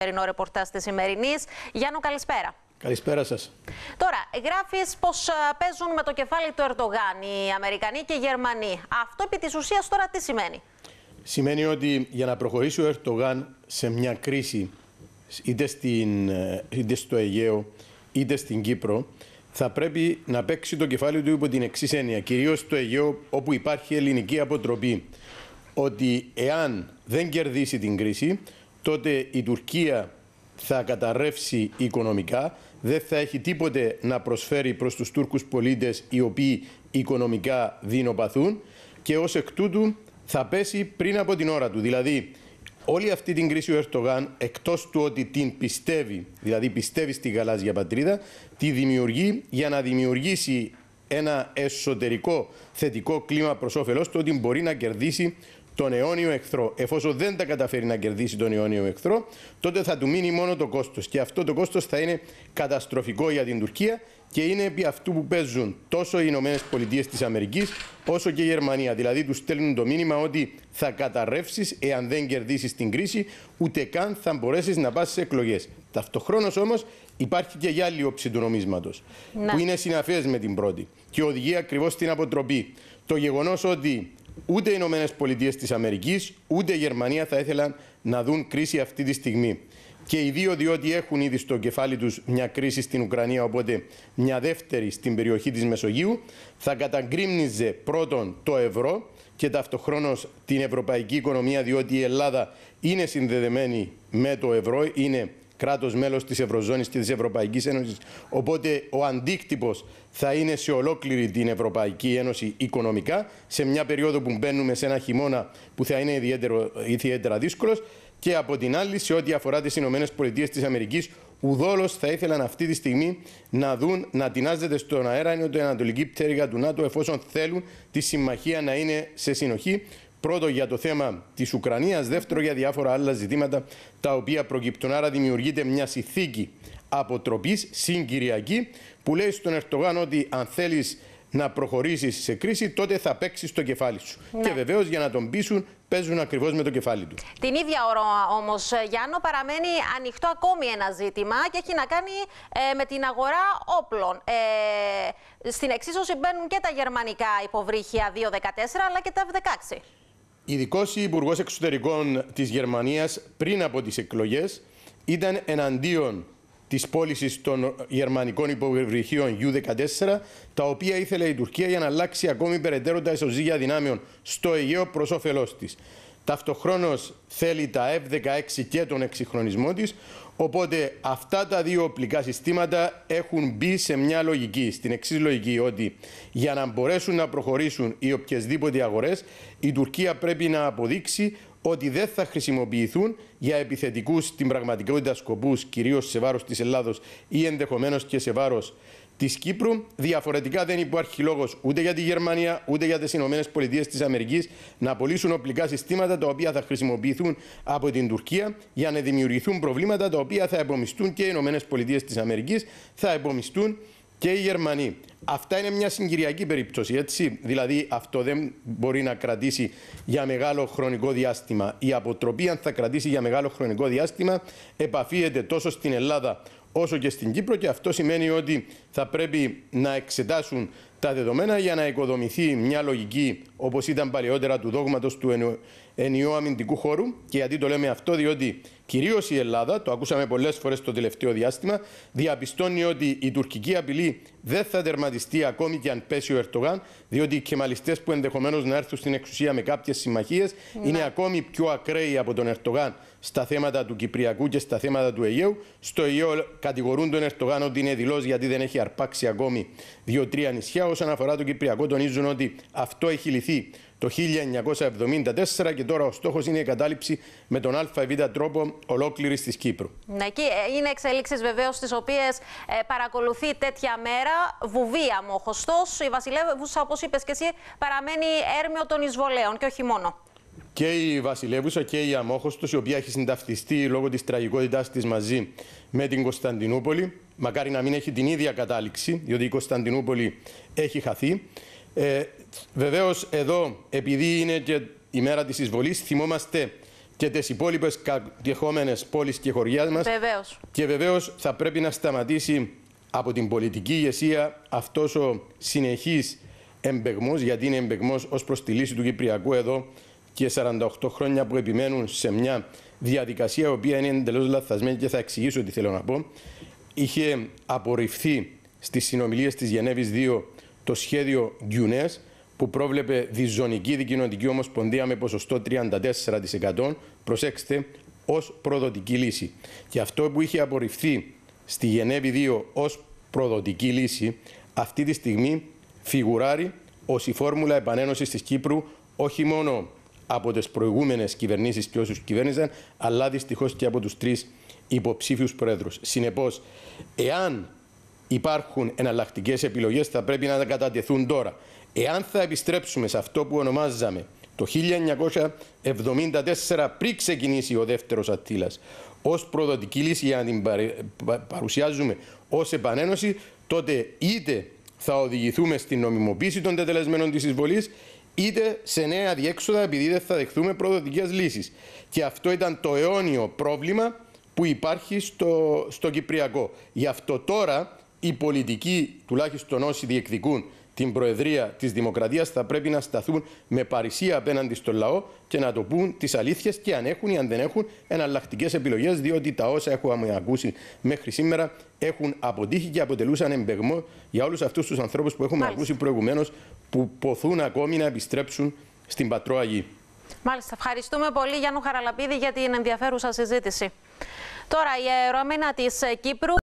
σημερινό ρεπορτάζ της σημερινής. Γιάννου, καλησπέρα. Καλησπέρα σας. Τώρα, γράφεις πως ε, παίζουν με το κεφάλι του Ερντογάν οι Αμερικανοί και οι Γερμανοί. Αυτό επί της ουσίας τώρα τι σημαίνει. Σημαίνει ότι για να προχωρήσει ο Ερντογάν σε μια κρίση, είτε, στην, ε, είτε στο Αιγαίο είτε στην Κύπρο, θα πρέπει να παίξει το κεφάλι του υπό την εξής έννοια. Κυρίως στο Αιγαίο, όπου υπάρχει ελληνική αποτροπή. Ότι εάν δεν κερδίσει την κρίση, τότε η Τουρκία θα καταρρεύσει οικονομικά, δεν θα έχει τίποτε να προσφέρει προς τους Τούρκους πολίτες οι οποίοι οικονομικά δεινοπαθούν και ως εκ τούτου θα πέσει πριν από την ώρα του. Δηλαδή, όλη αυτή την κρίση ο Ερτογάν, εκτός του ότι την πιστεύει, δηλαδή πιστεύει στη γαλάζια πατρίδα, τη δημιουργεί για να δημιουργήσει ένα εσωτερικό θετικό κλίμα προς όφελος του ότι μπορεί να κερδίσει τον αιώνιο εχθρό. Εφόσον δεν τα καταφέρει να κερδίσει τον αιώνιο εχθρό, τότε θα του μείνει μόνο το κόστος. Και αυτό το κόστος θα είναι καταστροφικό για την Τουρκία και είναι επί αυτού που παίζουν τόσο οι Ηνωμένες Πολιτείες της Αμερικής όσο και η Γερμανία. Δηλαδή, τους στέλνουν το μήνυμα ότι θα καταρρεύσεις εάν δεν κερδίσεις την κρίση, ούτε καν θα μπορέσεις να πας σε εκλογές. Ταυτοχρόνως όμως υπάρχει και η άλλη όψη του νομίσματος, ναι. που είναι συναφές με την πρώτη και οδηγεί ακριβώς στην αποτροπή. Το γεγονός ότι Ούτε οι Ηνωμένες Πολιτείες της Αμερικής, ούτε η Γερμανία θα ήθελαν να δουν κρίση αυτή τη στιγμή. Και οι δύο, διότι έχουν ήδη στο κεφάλι τους μια κρίση στην Ουκρανία, οπότε μια δεύτερη στην περιοχή της Μεσογείου, θα καταγκρίμνιζε πρώτον το ευρώ και ταυτοχρόνως την ευρωπαϊκή οικονομία, διότι η Ελλάδα είναι συνδεδεμένη με το ευρώ, είναι κράτος μέλος της Ευρωζώνης και της Ευρωπαϊκής Ένωσης. Οπότε ο αντίκτυπος θα είναι σε ολόκληρη την Ευρωπαϊκή Ένωση οικονομικά, σε μια περίοδο που μπαίνουμε σε ένα χειμώνα που θα είναι ιδιαίτερα δύσκολος. Και από την άλλη, σε ό,τι αφορά τις ΗΠΑ της Αμερικής, ουδόλως θα ήθελαν αυτή τη στιγμή να δουν να τεινάζεται στον αέρα η ανατολική πτέρυγα του ΝΑΤΟ, εφόσον θέλουν τη συμμαχία να είναι σε συνοχή. Πρώτο για το θέμα της Ουκρανίας, δεύτερο για διάφορα άλλα ζητήματα τα οποία προκύπτουν. Άρα δημιουργείται μια συνθήκη αποτροπής συγκυριακή που λέει στον Ερτογάν ότι αν θέλεις να προχωρήσεις σε κρίση, τότε θα παίξεις το κεφάλι σου. Ναι. Και βεβαίως για να τον πείσουν, παίζουν ακριβώς με το κεφάλι τους. Την ίδια ώρα όμως, Γιάννο, παραμένει ανοιχτό ακόμη ένα ζήτημα και έχει να κάνει ε, με την αγορά όπλων. Ε, στην εξίσωση μπαίνουν και τα γερμανικά υποβρύχια 2-14 αλλά και τα 16 Ειδικός Υπουργός Εξωτερικών της Γερμανίας πριν από τις εκλογές ήταν εναντίον της πώλησης των γερμανικών υποβρυχίων U-14, τα οποία ήθελε η Τουρκία για να αλλάξει ακόμη περαιτέρω τα ισοζύγια δυνάμεων στο Αιγαίο προς όφελός της ταυτοχρόνως θέλει τα F-16 και τον εξυγχρονισμό της. οπότε αυτά τα δύο οπλικά συστήματα έχουν μπει σε μια λογική, στην εξής λογική, ότι για να μπορέσουν να προχωρήσουν οι οποιασδήποτε αγορές, η Τουρκία πρέπει να αποδείξει ότι δεν θα χρησιμοποιηθούν για επιθετικούς στην πραγματικότητα σκοπούς, κυρίως σε βάρος της Ελλάδος ή ενδεχομένως και σε βάρος της Κύπρου. Διαφορετικά δεν υπάρχει λόγος ούτε για τη Γερμανία ούτε για τις ΗΠΑ να πωλήσουν οπλικά συστήματα τα οποία θα χρησιμοποιηθούν από την Τουρκία για να δημιουργηθούν προβλήματα τα οποία θα επομιστούν και οι ΗΠΑ, θα επομιστούν και οι Γερμανοί. Αυτά είναι μια συγκυριακή περίπτωση, έτσι. Δηλαδή, αυτό δεν μπορεί να κρατήσει για μεγάλο χρονικό διάστημα. Η αποτροπή, αν θα κρατήσει για μεγάλο χρονικό διάστημα, επαφίεται τόσο στην Ελλάδα όσο και στην Κύπρο και αυτό σημαίνει ότι θα πρέπει να εξετάσουν τα δεδομένα για να οικοδομηθεί μια λογική όπως ήταν παλαιότερα του δόγματος του ενιαίου αμυντικού χώρου. Και γιατί το λέμε αυτό, διότι κυρίως η Ελλάδα, το ακούσαμε πολλές φορές το τελευταίο διάστημα, διαπιστώνει ότι η τουρκική απειλή δεν θα τερματιστεί ακόμη και αν πέσει ο Ερτογάν, διότι οι κεμαλιστέ που ενδεχομένως να έρθουν στην εξουσία με κάποιες συμμαχίες ναι. είναι ακόμη πιο ακραίοι από τον Ερτογάν στα θέματα του Κυπριακού και στα θέματα του Αιγαίου. Στο Αιγαίο κατηγορούν τον Ερτογάν ότι είναι δηλώ γιατί δεν έχει αρπάξει ακόμη δύο-τρία νησιά όσον αφορά τον Κυπριακό τονίζουν ότι αυτό έχει λυθεί το 1974 και τώρα ο στόχος είναι η κατάληψη με τον ΑΒ τρόπο ολόκληρης της Κύπρου. Ναι, είναι εξελίξεις βεβαίως τις οποίες ε, παρακολουθεί τέτοια μέρα βουβία μου. η βασιλεύουσα, όπως είπες και εσύ, παραμένει έρμεο των εισβολέων και όχι μόνο. Και η Βασιλεύουσα και η Αμόχωστος, η οποία έχει συνταυτιστεί λόγω της τραγικότητάς της μαζί με την Κωνσταντινούπολη, μακάρι να μην έχει την ίδια κατάληξη, διότι η Κωνσταντινούπολη έχει χαθεί. Ε, Βεβαίως, εδώ, επειδή είναι και η μέρα της εισβολής, θυμόμαστε και τις υπόλοιπες κατεχόμενες πόλεις και χωριά μας. Και βεβαίως θα πρέπει να σταματήσει από την πολιτική ηγεσία αυτός ο συνεχής εμπεγμός, γιατί είναι εμπεγμός ως προς τη λύση του Κυπριακού εδώ και 48 χρόνια που επιμένουν σε μια διαδικασία η οποία είναι εντελώς λαθασμένη και θα εξηγήσω τι θέλω να πω είχε απορριφθεί στις συνομιλίες της Γενέβης 2 το σχέδιο Γκιουνές που πρόβλεπε διζωνική δικοινοτική ομοσπονδία με ποσοστό 34% προσέξτε ως προδοτική λύση. Και αυτό που είχε απορριφθεί στη Γενέβη 2 ως προδοτική λύση αυτή τη στιγμή φιγουράρει ως η φόρμουλα επανένωσης της Κύπρου όχι μόνο από τις προηγούμενες κυβερνήσεις και όσους κυβέρνησαν αλλά δυστυχώς και από τους τρεις υποψήφιους πρόεδρους. Συνεπώς, εάν υπάρχουν εναλλακτικές επιλογές, θα πρέπει να κατατεθούν τώρα. Εάν θα επιστρέψουμε σε αυτό που ονομάζαμε το 1974, πριν ξεκινήσει ο δεύτερος Αττήλας ως προδοτική λύση, για να την παρουσιάζουμε ως επανένωση, τότε είτε θα οδηγηθούμε στην νομιμοποίηση των τετελεσμένων της εισβολής, είτε σε νέα διέξοδα επειδή δεν θα δεχθούμε προδοτικές λύσεις. Και αυτό ήταν το αιώνιο πρόβλημα που υπάρχει στο, στο Κυπριακό. Γι' αυτό τώρα οι πολιτικοί, τουλάχιστον όσοι διεκδικούν την Προεδρία της Δημοκρατίας, θα πρέπει να σταθούν με παρησία απέναντι στον λαό και να το πούν τις αλήθειες και αν έχουν ή αν δεν έχουν εναλλακτικές επιλογές, διότι τα όσα έχουμε ακούσει μέχρι σήμερα έχουν αποτύχει και αποτελούσαν εμπεγμό για όλους αυτούς τους ανθρώπους που έχουμε Μάλιστα. ακούσει προηγουμένως, που ποθούν ακόμη να επιστρέψουν στην πατρόα γη. Μάλιστα. Ευχαριστούμε πολύ, Γιάννου Χαραλαπίδη, για την ενδιαφέρουσα συζήτηση. Τώρα η αερομένα της Κύπρου